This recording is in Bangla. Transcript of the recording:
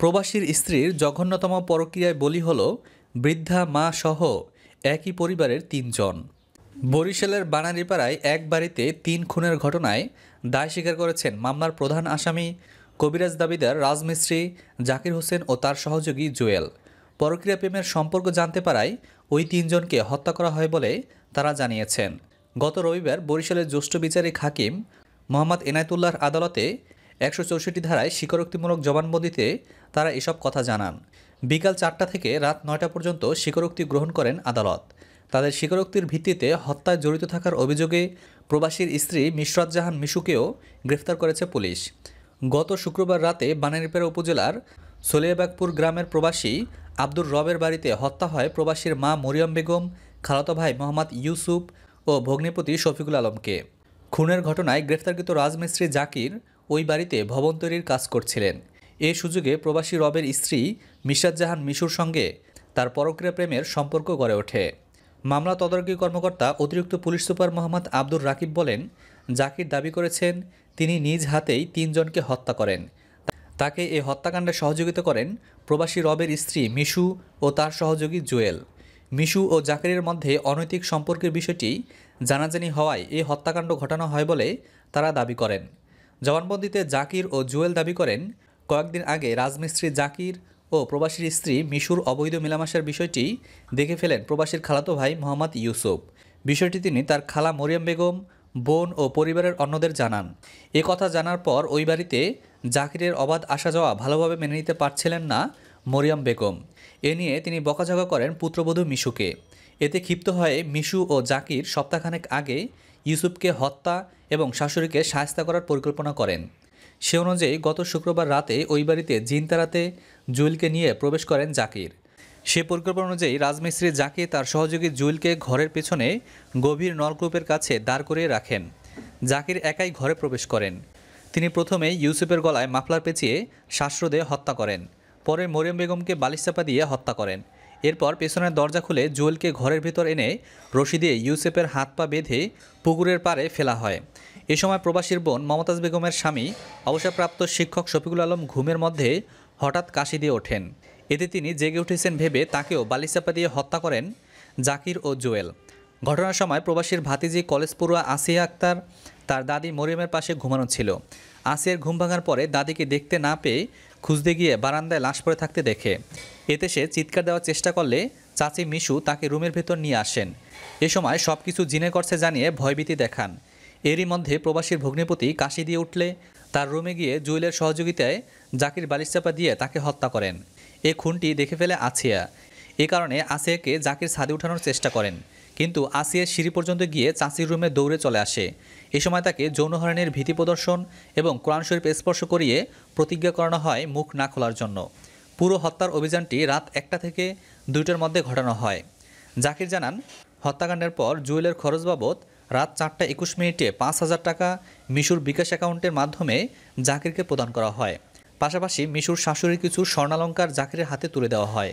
প্রবাসীর স্ত্রীর জঘন্যতম প্রক্রিয়ায় বলি হল বৃদ্ধা মা সহ একই পরিবারের তিনজন বরিশালের বানারিপাড়ায় এক বাড়িতে তিন খুনের ঘটনায় দায় স্বীকার করেছেন মামলার প্রধান আসামি কবিরাজ দাবিদার রাজমিস্ত্রি জাকির হোসেন ও তার সহযোগী জুয়েল পরক্রিয়া প্রেমের সম্পর্ক জানতে পারায় ওই তিনজনকে হত্যা করা হয় বলে তারা জানিয়েছেন গত রবিবার বরিশালের জ্যেষ্ঠ বিচারিক হাকিম মোহাম্মদ এনায়তুল্লাহর আদালতে একশো চৌষট্টি ধারায় স্বীকারোক্তিমূলক জবানবন্দিতে তারা এসব কথা জানান বিকাল চারটা থেকে রাত নয়টা পর্যন্ত স্বীকারোক্তি গ্রহণ করেন আদালত তাদের স্বীকারোক্তির ভিত্তিতে হত্যায় জড়িত থাকার অভিযোগে প্রবাসীর স্ত্রী মিশরাত জাহান মিশুকেও গ্রেফতার করেছে পুলিশ গত শুক্রবার রাতে বানারীপাড়া উপজেলার সলিয়াবাগপুর গ্রামের প্রবাসী আব্দুর রবের বাড়িতে হত্যা হয় প্রবাসীর মা মরিয়ম বেগম খালাতো ভাই মোহাম্মদ ইউসুফ ও ভগ্নিপতি শফিকুল আলমকে খুনের ঘটনায় গ্রেফতারকৃত রাজমিস্ত্রি জাকির ওই বাড়িতে ভবন তৈরির কাজ করছিলেন এ সুযোগে প্রবাসী রবের স্ত্রী মিশাদ জাহান মিশুর সঙ্গে তার পরক্রিয়া প্রেমের সম্পর্ক গড়ে ওঠে মামলা তদারকি কর্মকর্তা অতিরিক্ত পুলিশ সুপার মোহাম্মদ আব্দুর রাকিব বলেন জাকির দাবি করেছেন তিনি নিজ হাতেই তিনজনকে হত্যা করেন তাকে এ হত্যাকাণ্ডে সহযোগিতা করেন প্রবাসী রবের স্ত্রী মিশু ও তার সহযোগী জুয়েল মিশু ও জাকিরের মধ্যে অনৈতিক সম্পর্কের বিষয়টি জানাজানি হওয়ায় এ হত্যাকাণ্ড ঘটানো হয় বলে তারা দাবি করেন জবানবন্দিতে জাকির ও জুয়েল দাবি করেন কয়েকদিন আগে রাজমিস্ত্রি জাকির ও প্রবাসীর স্ত্রী মিশুর অবৈধ মেলামেশার বিষয়টি দেখে ফেলেন প্রবাসীর খালাতো ভাই মোহাম্মদ ইউসুফ বিষয়টি তিনি তার খালা মরিয়াম বেগম বোন ও পরিবারের অন্যদের জানান এ কথা জানার পর ওই বাড়িতে জাকিরের অবাধ আসা যাওয়া ভালোভাবে মেনে নিতে পারছিলেন না মরিয়াম বেগম এ নিয়ে তিনি বকাঝকা করেন পুত্রবধূ মিশুকে এতে ক্ষিপ্ত হয়ে মিশু ও জাকির সপ্তাহখানেক আগে ইউসুফকে হত্যা এবং শাশুড়িকে সাহায্য করার পরিকল্পনা করেন সে অনুযায়ী গত শুক্রবার রাতে ওই বাড়িতে জিনতারাতে জুয়েলকে নিয়ে প্রবেশ করেন জাকির সে পরিকল্পনা অনুযায়ী রাজমিস্ত্রি জাকির তার সহযোগী জুয়েলকে ঘরের পেছনে গভীর নলকূপের কাছে দাঁড় করিয়ে রাখেন জাকির একাই ঘরে প্রবেশ করেন তিনি প্রথমে ইউসুফের গলায় মাফলার পেঁচিয়ে শ্বাসরোধে হত্যা করেন পরে মরিয়ম বেগমকে বালিশ চাপা দিয়ে হত্যা করেন এরপর পেছনের দরজা খুলে জুয়েলকে ঘরের ভেতর এনে রশি দিয়ে ইউসেফের হাত পা বেঁধে পুকুরের পাড়ে ফেলা হয় এ সময় প্রবাসীর বোন মমতাজ বেগমের স্বামী অবসরপ্রাপ্ত শিক্ষক শফিকুল আলম ঘুমের মধ্যে হঠাৎ কাশি দিয়ে ওঠেন এতে তিনি জেগে উঠেছেন ভেবে তাকেও বালিচাপা দিয়ে হত্যা করেন জাকির ও জুয়েল ঘটনার সময় প্রবাসীর ভাতিজি কলেজ পড়ুয়া আসিয়া আক্তার তার দাদি মরিয়মের পাশে ঘুমানো ছিল আসিয়ার ঘুম ভাঙার পরে দাদিকে দেখতে না পেয়ে খুঁজতে গিয়ে বারান্দায় লাশ পড়ে থাকতে দেখে এতে সে চিৎকার দেওয়ার চেষ্টা করলে চাচি মিশু তাকে রুমের ভেতর নিয়ে আসেন এ সময় সব কিছু জিনে করছে জানিয়ে ভয়ভীতি দেখান এরই মধ্যে প্রবাসীর ভগ্নিপতি কাশি দিয়ে উঠলে তার রুমে গিয়ে জুয়েলের সহযোগিতায় জাকির বালিশ চাপা দিয়ে তাকে হত্যা করেন এ খুনটি দেখে ফেলে আছিয়া এ কারণে আসিয়াকে জাকির ছাদে উঠানোর চেষ্টা করেন কিন্তু আসিয়া সিঁড়ি পর্যন্ত গিয়ে চাঁচির রুমে দৌড়ে চলে আসে এ সময় তাকে যৌনহরণের ভীতি প্রদর্শন এবং কোরআন শরীফ স্পর্শ করিয়ে প্রতিজ্ঞা করানো হয় মুখ না খোলার জন্য পুরো হত্যার অভিযানটি রাত একটা থেকে দুইটার মধ্যে ঘটানো হয় জাকির জানান হত্যাকাণ্ডের পর জুয়েলের খরচ বাবদ রাত চারটা একুশ মিনিটে পাঁচ হাজার টাকা মিশুর বিকাশ অ্যাকাউন্টের মাধ্যমে জাকিরকে প্রদান করা হয় পাশাপাশি মিশুর শাশুড়ির কিছু স্বর্ণালঙ্কার জাকিরের হাতে তুলে দেওয়া হয়